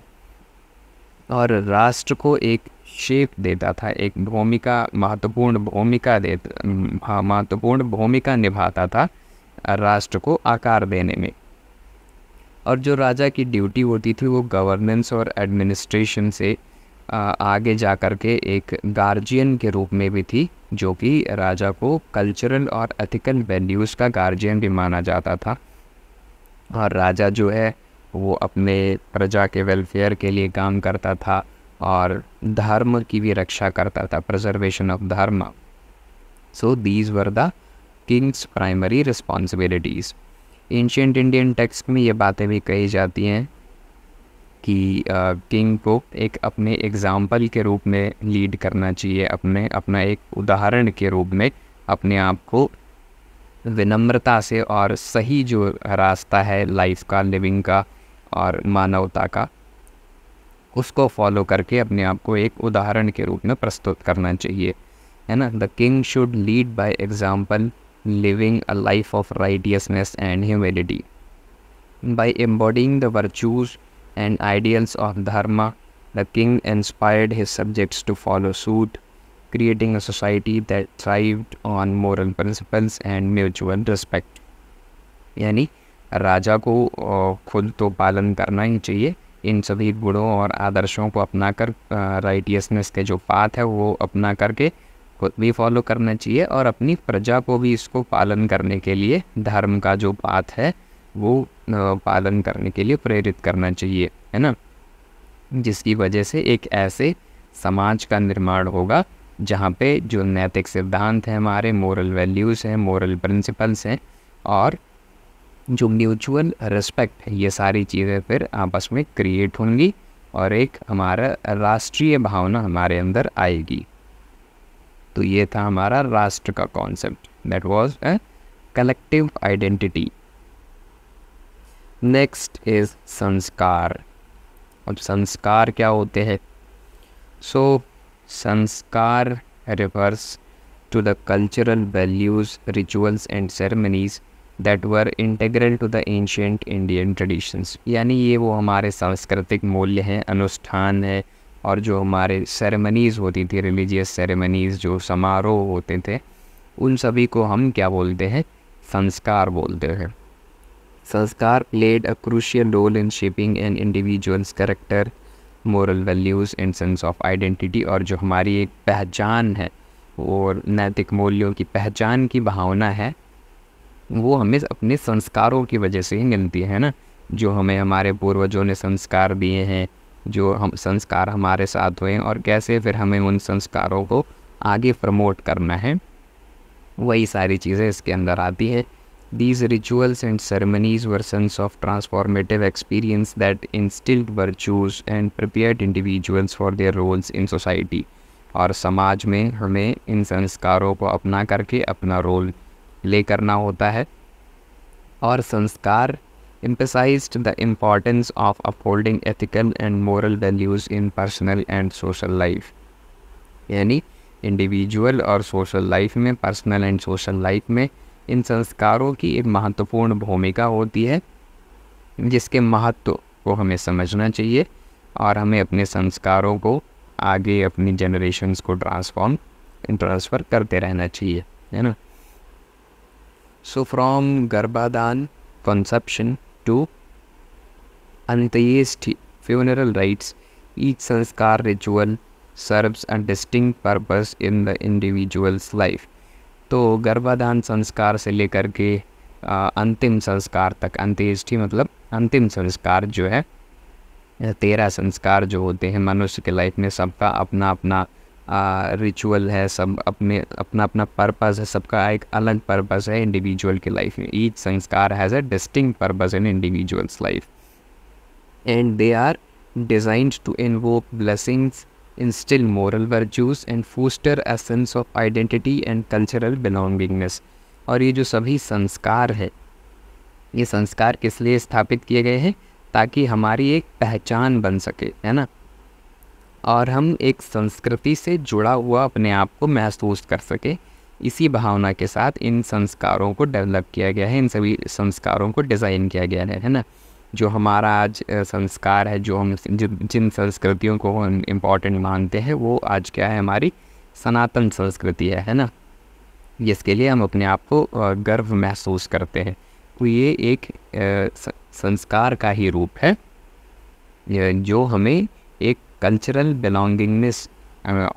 और राष्ट्र को एक शेप देता था एक भूमिका महत्वपूर्ण भूमिका दे हाँ, महत्वपूर्ण भूमिका निभाता था राष्ट्र को आकार देने में और जो राजा की ड्यूटी होती थी वो गवर्नेंस और एडमिनिस्ट्रेशन से आगे जा कर के एक गार्जियन के रूप में भी थी जो कि राजा को कल्चरल और एथिकल वैल्यूज़ का गार्जियन भी माना जाता था और राजा जो है वो अपने प्रजा के वेलफेयर के लिए काम करता था और धर्म की भी रक्षा करता था preservation of dharma so these were the king's primary responsibilities ancient Indian text में ये बातें भी कही जाती हैं कि किंग को एक अपने एग्ज़ाम्पल के रूप में लीड करना चाहिए अपने अपना एक उदाहरण के रूप में अपने आप को विनम्रता से और सही जो रास्ता है लाइफ का लिविंग का और मानवता का उसको फॉलो करके अपने आप को एक उदाहरण के रूप में प्रस्तुत करना चाहिए है ना the king should lead by example living a life of righteousness and humility by embodying the virtues and ideals of Dharma, the king inspired his subjects to follow suit, creating a society that thrived on moral principles and mutual respect. यानी राजा को खुद तो पालन करना ही चाहिए इन सभी गुणों और आदर्शों को अपना कर राइटियसनेस के जो पाथ है वो अपना करके खुद भी फॉलो करना चाहिए और अपनी प्रजा को भी इसको पालन करने के लिए धर्म का जो पाथ है वो पालन करने के लिए प्रेरित करना चाहिए है ना जिसकी वजह से एक ऐसे समाज का निर्माण होगा जहाँ पे जो नैतिक सिद्धांत हैं हमारे मोरल वैल्यूज़ हैं मोरल प्रिंसिपल्स हैं और जो म्यूचुअल रिस्पेक्ट है ये सारी चीज़ें फिर आपस में क्रिएट होंगी और एक हमारा राष्ट्रीय भावना हमारे अंदर आएगी तो ये था हमारा राष्ट्र का concept that was a collective identity next is sanskar अब संस्कार क्या होते हैं so sanskar refers to the cultural values rituals and ceremonies that were integral to the ancient Indian traditions यानी ये वो हमारे सांस्कृतिक मूल्य हैं अनुष्ठान है और जो हमारे सेरेमनीज़ होती थी रिलीजियस सेरेमनीज़ जो समारोह होते थे उन सभी को हम क्या बोलते हैं संस्कार बोलते हैं sanskar played a crucial role in shaping an individual's character moral values in sense of identity और जो हमारी एक पहचान है और नैतिक मूल्यों की पहचान की भावना है वो हमें अपने संस्कारों की वजह से ही मिलती है ना जो हमें हमारे पूर्वजों ने संस्कार दिए हैं जो हम संस्कार हमारे साथ हुए और कैसे फिर हमें उन संस्कारों को आगे प्रमोट करना है वही सारी चीज़ें इसके अंदर आती है These rituals and ceremonies were sons of transformative experience that instilled virtues and prepared individuals for their roles in society. और समाज में हमें इन संस्कारों को अपना करके अपना रोल प्ले करना होता है और sanskar emphasized the importance of upholding ethical and moral values in personal and social life यानी इंडिविजुअल और सोशल लाइफ में पर्सनल एंड सोशल लाइफ में इन संस्कारों की एक महत्वपूर्ण भूमिका होती है जिसके महत्व को हमें समझना चाहिए और हमें अपने संस्कारों को आगे अपनी जनरेशन्स को ट्रांसफॉर्म ट्रांसफ़र करते रहना चाहिए है ना so from garbhadan conception to antyeshti funeral rites each sanskar ritual serves a distinct purpose in the individual's life तो गर्भाधान संस्कार से लेकर के अंतिम संस्कार तक अंत्येष्टि मतलब अंतिम संस्कार जो है तेरह संस्कार जो होते हैं मनुष्य के लाइफ में सबका अपना अपना रिचुअल है सब अपने अपना अपना पर्पस है सबका एक अलग पर्पस है इंडिविजुअल के लाइफ में each sanskar has a distinct purpose in individual's life and they are designed to invoke blessings instill moral virtues and foster a sense of identity and cultural belongingness और ये जो सभी संस्कार है ये संस्कार किस लिए स्थापित किए गए हैं ताकि हमारी एक पहचान बन सके है ना और हम एक संस्कृति से जुड़ा हुआ अपने आप को महसूस कर सके इसी भावना के साथ इन संस्कारों को डेवलप किया गया है इन सभी संस्कारों को डिज़ाइन किया गया है है ना जो हमारा आज संस्कार है जो हम जिन संस्कृतियों को हम इम्पॉर्टेंट मानते हैं वो आज क्या है हमारी सनातन संस्कृति है है ना जिसके लिए हम अपने आप को गर्व महसूस करते हैं तो ये एक संस्कार का ही रूप है जो हमें एक कल्चरल बिलोंगिंगनेस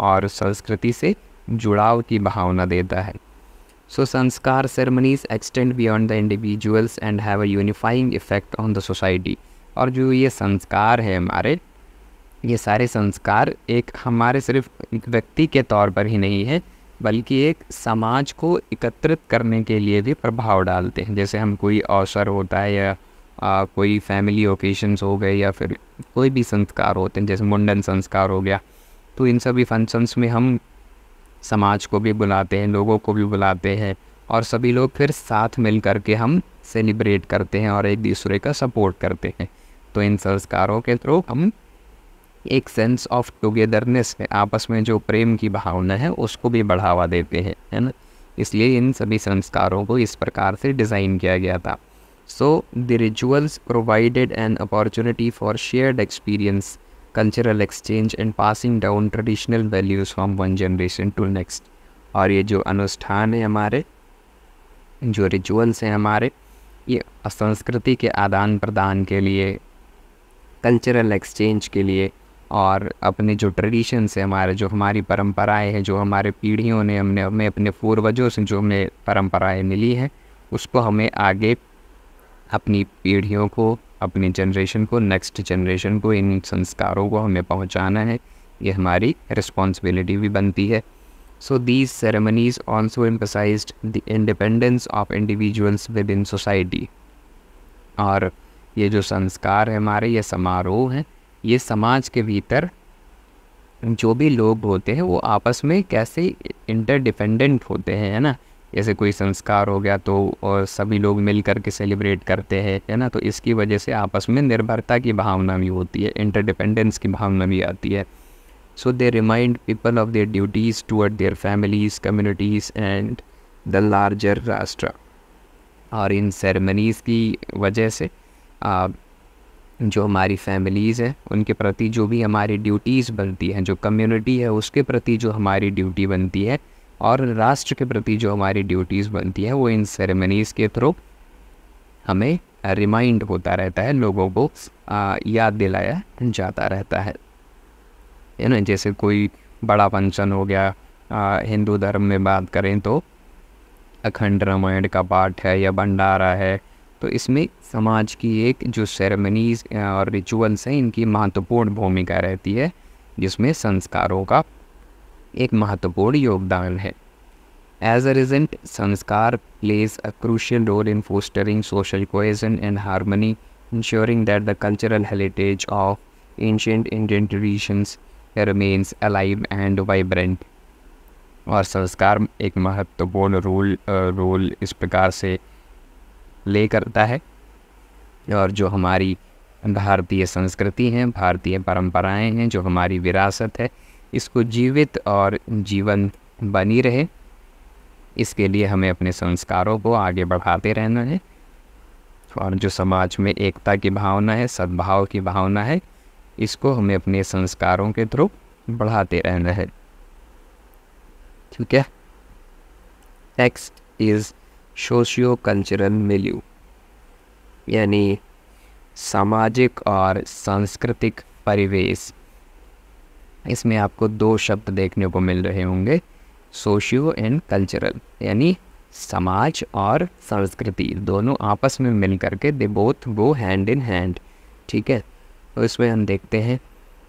और संस्कृति से जुड़ाव की भावना देता है So sanskar ceremonies extend beyond the individuals and have a unifying effect on the society. और जो ये संस्कार है हमारे ये सारे संस्कार एक हमारे सिर्फ एक व्यक्ति के तौर पर ही नहीं है बल्कि एक समाज को एकत्रित करने के लिए भी प्रभाव डालते हैं जैसे हम कोई अवसर होता है या आ, कोई फैमिली ओकेशंस हो गए या फिर कोई भी संस्कार होते हैं जैसे मुंडन संस्कार हो गया तो इन सभी फंक्शंस में हम समाज को भी बुलाते हैं लोगों को भी बुलाते हैं और सभी लोग फिर साथ मिल कर के हम सेलिब्रेट करते हैं और एक दूसरे का सपोर्ट करते हैं तो इन संस्कारों के थ्रू हम एक सेंस ऑफ टुगेदरनेस आपस में जो प्रेम की भावना है उसको भी बढ़ावा देते हैं है ना इसलिए इन सभी संस्कारों को इस प्रकार से डिज़ाइन किया गया था so the rituals provided an opportunity for shared experience cultural exchange and passing down traditional values from one generation to next और ये जो अनुष्ठान है हमारे जो रिचुअल्स हैं हमारे ये संस्कृति के आदान प्रदान के लिए कल्चरल एक्सचेंज के लिए और अपने जो ट्रेडिशंस हैं हमारे जो हमारी परंपराएं हैं जो हमारे पीढ़ियों ने हमने हमें अपने पूर्वजों से जो हमें परंपराएं मिली हैं उसको हमें आगे अपनी पीढ़ियों को अपनी जनरेशन को नेक्स्ट जनरेशन को इन संस्कारों को हमें पहुंचाना है ये हमारी रिस्पॉन्सिबिलिटी भी बनती है so these ceremonies also emphasise the independence of individuals within society और ये जो संस्कार है हमारे ये समारोह हैं ये समाज के भीतर जो भी लोग होते हैं वो आपस में कैसे इंटरडिपेंडेंट होते हैं है ना जैसे कोई संस्कार हो गया तो और सभी लोग मिल करके सेलिब्रेट करते हैं है ना तो इसकी वजह से आपस में निर्भरता की भावना भी होती है इंटरडिपेंडेंस की भावना भी आती है so they remind people of their duties toward their families communities and the larger rashtra और इन सेरेमनीज़ की वजह से आ, जो हमारी फैमिलीज़ हैं उनके प्रति जो भी हमारी ड्यूटीज़ बनती हैं जो कम्युनिटी है उसके प्रति जो हमारी ड्यूटी बनती है और राष्ट्र के प्रति जो हमारी ड्यूटीज़ बनती हैं वो इन सेरेमनीज़ के थ्रू हमें रिमाइंड होता रहता है लोगों को याद दिलाया जाता रहता है है ना जैसे कोई बड़ा फंक्शन हो गया हिंदू धर्म में बात करें तो अखंड रामायण का पाठ है या भंडारा है तो इसमें समाज की एक जो सेरेमनीज और रिचुअल्स हैं इनकी महत्वपूर्ण भूमिका रहती है जिसमें संस्कारों का एक महत्वपूर्ण योगदान है as a result sanskar plays a crucial role in fostering social cohesion and harmony ensuring that the cultural heritage of ancient Indian traditions remains alive and vibrant और संस्कार एक महत्वपूर्ण रोल रोल इस प्रकार से प्ले करता है और जो हमारी भारतीय संस्कृति हैं भारतीय परंपराएं हैं जो हमारी विरासत है इसको जीवित और जीवन बनी रहे इसके लिए हमें अपने संस्कारों को आगे बढ़ाते रहना है और जो समाज में एकता की भावना है सद्भाव की भावना है इसको हमें अपने संस्कारों के थ्रू बढ़ाते रहना है ठीक है next is socio cultural milieu यानी सामाजिक और सांस्कृतिक परिवेश इसमें आपको दो शब्द देखने को मिल रहे होंगे सोशियो एंड कल्चरल यानी समाज और संस्कृति दोनों आपस में मिल करके they both go hand in hand ठीक है तो इसमें हम देखते हैं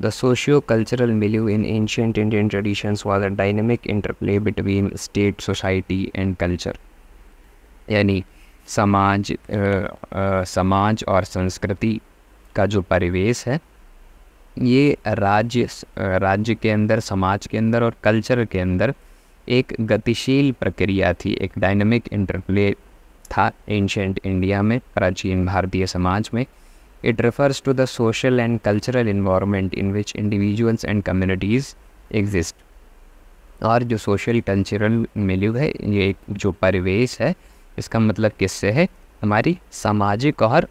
the socio cultural milieu in ancient Indian traditions was a dynamic interplay between state society and culture यानी समाज आ, आ, समाज और संस्कृति का जो परिवेश है ये राज्य राज्य के अंदर समाज के अंदर और कल्चर के अंदर एक गतिशील प्रक्रिया थी एक डायनेमिक इंटरप्ले था एंशेंट इंडिया में प्राचीन भारतीय समाज में it refers to the social and cultural environment in which individuals and communities exist और जो सोशल कल्चरल मिल्यू है ये एक जो परिवेश है इसका मतलब किससे है हमारी सामाजिक और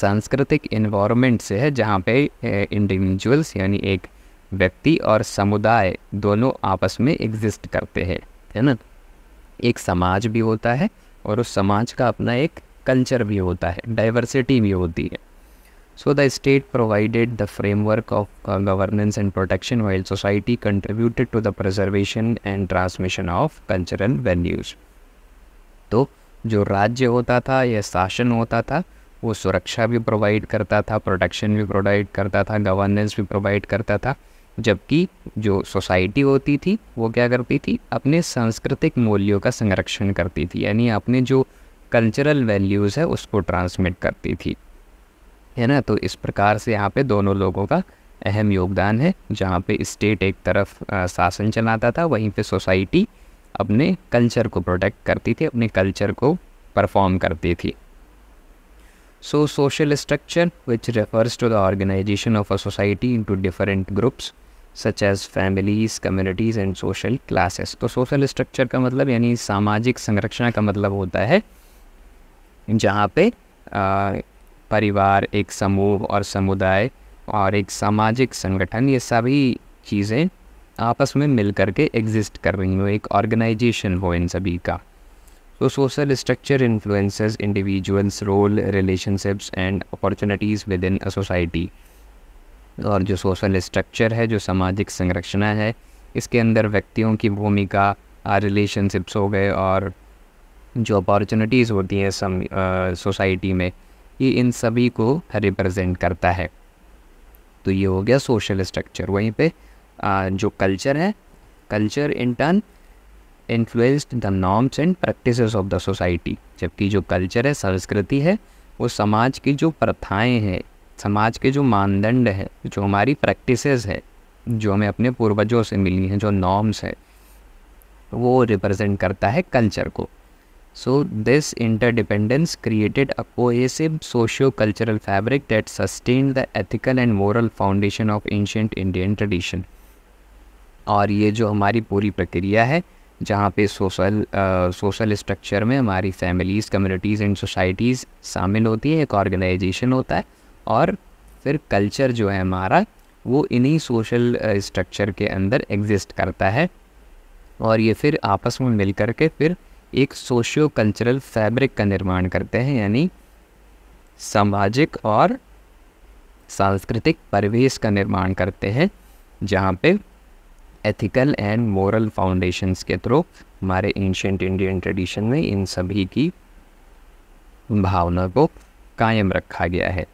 सांस्कृतिक इन्वायरमेंट से है जहाँ पे इंडिविजुअल्स यानी एक व्यक्ति और समुदाय दोनों आपस में एग्जिस्ट करते हैं है ना एक समाज भी होता है और उस समाज का अपना एक कल्चर भी होता है डाइवर्सिटी भी होती है so the state provided the framework of governance and protection while society contributed to the preservation and transmission of cultural values तो जो राज्य होता था या शासन होता था वो सुरक्षा भी प्रोवाइड करता था प्रोटेक्शन भी प्रोवाइड करता था गवर्नेंस भी प्रोवाइड करता था जबकि जो सोसाइटी होती थी वो क्या करती थी अपने सांस्कृतिक मूल्यों का संरक्षण करती थी यानी अपने जो कल्चरल वैल्यूज़ है उसको ट्रांसमिट करती थी है ना तो इस प्रकार से यहाँ पे दोनों लोगों का अहम योगदान है जहाँ पे स्टेट एक तरफ शासन चलाता था वहीं पे सोसाइटी अपने कल्चर को प्रोटेक्ट करती थी अपने कल्चर को परफॉर्म करती थी So social structure which refers to the organization of a society into different groups such as families communities and social classes तो सोशल स्ट्रक्चर का मतलब यानी सामाजिक संरचना का मतलब होता है जहाँ पे आ, परिवार एक समूह और समुदाय और एक सामाजिक संगठन ये सभी चीज़ें आपस में मिल करके के एग्जिस्ट कर रही हो एक ऑर्गेनाइजेशन हो इन सभी का तो social structure influence individuals roles relationships and opportunities within a society और जो सोशल स्ट्रक्चर है जो सामाजिक संरचना है इसके अंदर व्यक्तियों की भूमिका रिलेशनशिप्स हो गए और जो अपॉर्चुनिटीज़ होती हैं सम सोसाइटी में ये इन सभी को रिप्रेजेंट करता है तो ये हो गया सोशल स्ट्रक्चर वहीं पे आ, जो कल्चर है culture in turn influenced the norms and practice of the society जबकि जो कल्चर है संस्कृति है वो समाज की जो प्रथाएं हैं समाज के जो मानदंड हैं जो हमारी प्रैक्टिसेस है जो हमें अपने पूर्वजों से मिली हैं जो नॉर्म्स है वो रिप्रेजेंट करता है कल्चर को so this interdependence created a cohesive socio cultural fabric that sustain the ethical and moral foundation of ancient Indian tradition और ये जो हमारी पूरी प्रक्रिया है जहाँ पे सोशल सोशल स्ट्रक्चर में हमारी फैमिलीज़ कम्युनिटीज़ एंड सोसाइटीज़ शामिल होती है एक ऑर्गेनाइजेशन होता है और फिर कल्चर जो है हमारा वो इन्हीं सोशल स्ट्रक्चर के अंदर एग्जिस्ट करता है और ये फिर आपस में मिल कर के फिर एक सोशियो कल्चरल फैब्रिक का निर्माण करते हैं यानी सामाजिक और सांस्कृतिक परिवेश का निर्माण करते हैं जहाँ पे एथिकल एंड मॉरल फाउंडेशंस के थ्रू हमारे एंशंट इंडियन ट्रेडिशन में इन सभी की भावना को कायम रखा गया है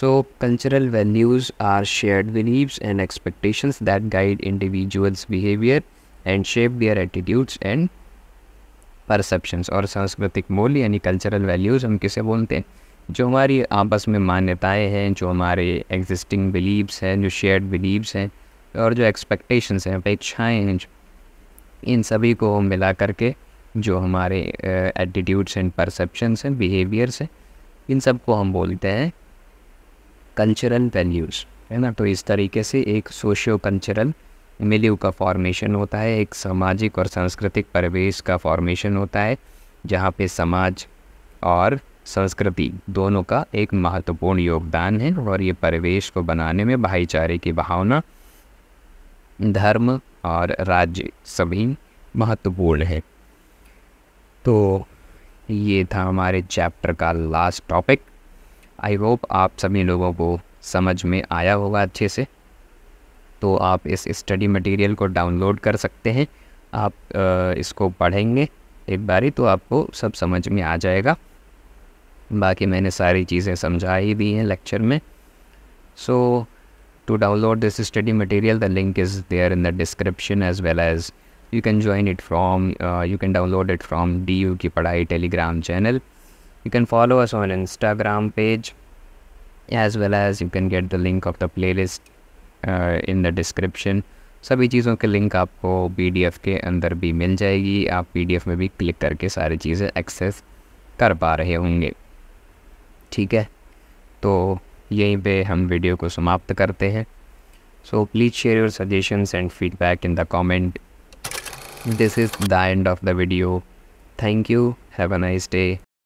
so cultural values are shared beliefs and expectations that guide individuals behaviour and shape their attitudes and perceptions और सांस्कृतिक मूल्य यानी कल्चरल वैल्यूज़ हम किसे बोलते हैं जो हमारी आपस में मान्यताएं हैं जो हमारे एग्जिस्टिंग बिलीव्स हैं जो शेयर्ड बिलीव्स हैं और जो एक्सपेक्टेशंस हैं अपेक्षाएँ हैं इन सभी को मिला करके जो हमारे एटीट्यूड्स एंड परसेप्शंस हैं बिहेवियर्स हैं इन सब को हम बोलते हैं कल्चरल वैल्यूज़ है ना तो इस तरीके से एक सोशियो कल्चरल मिल्यू का फॉर्मेशन होता है एक सामाजिक और सांस्कृतिक परिवेश का फॉर्मेशन होता है जहाँ पे समाज और संस्कृति दोनों का एक महत्वपूर्ण योगदान है और ये परिवेश को बनाने में भाईचारे की भावना धर्म और राज्य सभी महत्वपूर्ण है तो ये था हमारे चैप्टर का लास्ट टॉपिक आई होप आप सभी लोगों को समझ में आया होगा अच्छे से तो आप इस स्टडी मटेरियल को डाउनलोड कर सकते हैं आप इसको पढ़ेंगे एक बारी तो आपको सब समझ में आ जाएगा बाकी मैंने सारी चीज़ें समझा ही दी हैं लेक्चर में सो so, To download this study material, the link is there in the description as well as you can join it from, uh, you can download it from DU Ki padhai Telegram channel. You can follow us on Instagram page as well as you can get the link of the playlist uh, in the description. सभी चीज़ों के link आपको P के अंदर भी मिल जाएगी आप P में भी क्लिक करके सारी चीज़ें एक्सेस कर पा रहे होंगे ठीक है तो यहीं पे हम वीडियो को समाप्त करते हैं so please share your suggestions and feedback in the comment this is the end of the video thank you have a nice day